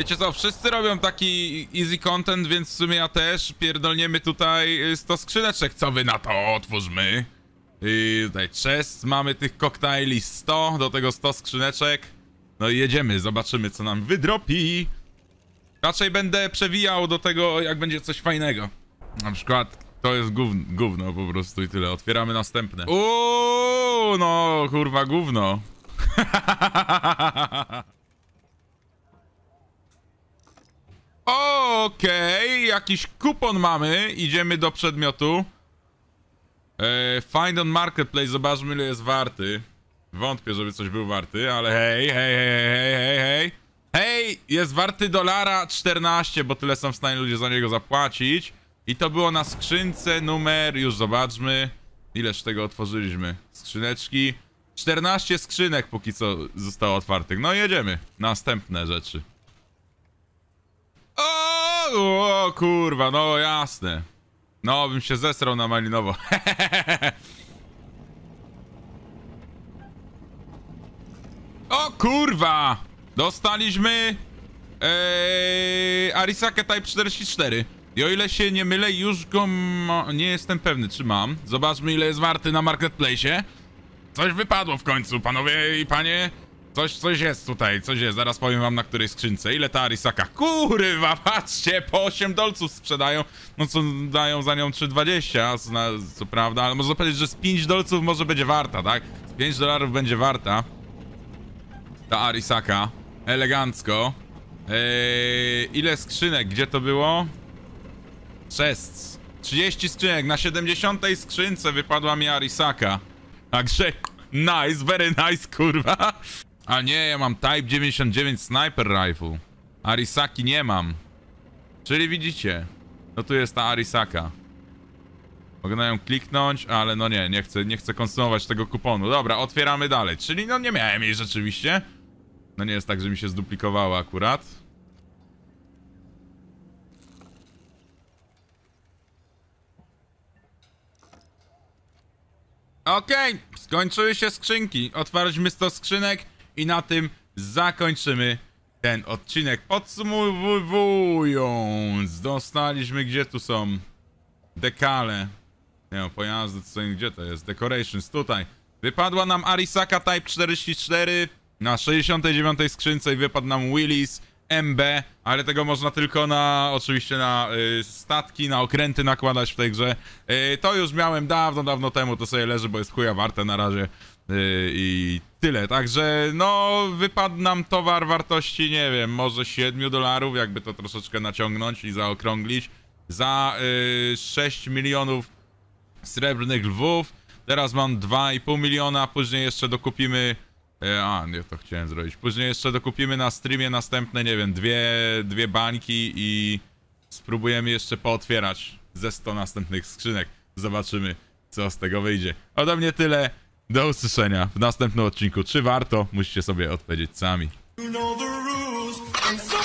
Wiecie co, wszyscy robią taki easy content, więc w sumie ja też pierdolniemy tutaj 100 y, skrzyneczek. Co wy na to? Otwórzmy. I y, tutaj chest, mamy tych koktajli 100, do tego 100 skrzyneczek. No i jedziemy, zobaczymy co nam wydropi. Raczej będę przewijał do tego, jak będzie coś fajnego. Na przykład to jest gówno, gówno po prostu i tyle. Otwieramy następne. Uuu, no kurwa gówno. Okej, okay, jakiś kupon mamy. Idziemy do przedmiotu. E, find on marketplace, zobaczmy ile jest warty. Wątpię, żeby coś był warty, ale hej, hej, hej, hej, hej, hej. Hej, jest warty dolara 14, bo tyle są w stanie ludzie za niego zapłacić. I to było na skrzynce numer, już zobaczmy. Ileż tego otworzyliśmy? Skrzyneczki. 14 skrzynek póki co zostało otwartych. No jedziemy. Następne rzeczy. O, o kurwa, no jasne. No, bym się zesrał na malinowo. o kurwa! Dostaliśmy... Eee, Arisakę Type 44. I o ile się nie mylę, już go ma... Nie jestem pewny, czy mam. Zobaczmy, ile jest warty na marketplace. Coś wypadło w końcu, panowie i panie. Coś, coś jest tutaj, coś jest. Zaraz powiem wam na której skrzynce. Ile ta Arisaka? Kurwa, patrzcie, po 8 dolców sprzedają. No co, dają za nią 3,20, co, co prawda. Ale można powiedzieć, że z 5 dolców może będzie warta, tak? Z 5 dolarów będzie warta. Ta Arisaka. Elegancko. Eee, ile skrzynek? Gdzie to było? Przez 30 skrzynek. Na 70 skrzynce wypadła mi Arisaka. Także nice, very nice, kurwa. A nie, ja mam Type 99 Sniper Rifle. Arisaki nie mam. Czyli widzicie. No tu jest ta Arisaka. Mogę na kliknąć, ale no nie, nie chcę, nie chcę konsumować tego kuponu. Dobra, otwieramy dalej. Czyli no nie miałem jej rzeczywiście. No nie jest tak, że mi się zduplikowała akurat. Okej, okay, skończyły się skrzynki. Otwarliśmy 100 skrzynek. I na tym zakończymy ten odcinek. Podsumowując, dostaliśmy, gdzie tu są dekale. Nie wiem, pojazdy, co, gdzie to jest? Decorations, tutaj. Wypadła nam Arisaka Type 44 na 69 skrzynce i wypadł nam Willis MB, ale tego można tylko na, oczywiście na y, statki, na okręty nakładać w tej grze. Y, to już miałem dawno, dawno temu, to sobie leży, bo jest chuja warte na razie. Y, I tyle, także no wypadł nam towar wartości, nie wiem, może 7 dolarów, jakby to troszeczkę naciągnąć i zaokrąglić. Za 6 y, milionów srebrnych lwów, teraz mam 2,5 miliona, później jeszcze dokupimy E, a, nie to chciałem zrobić. Później jeszcze dokupimy na streamie następne, nie wiem, dwie, dwie bańki i spróbujemy jeszcze pootwierać ze 100 następnych skrzynek. Zobaczymy, co z tego wyjdzie. Ode mnie tyle. Do usłyszenia w następnym odcinku. Czy warto? Musicie sobie odpowiedzieć sami. You know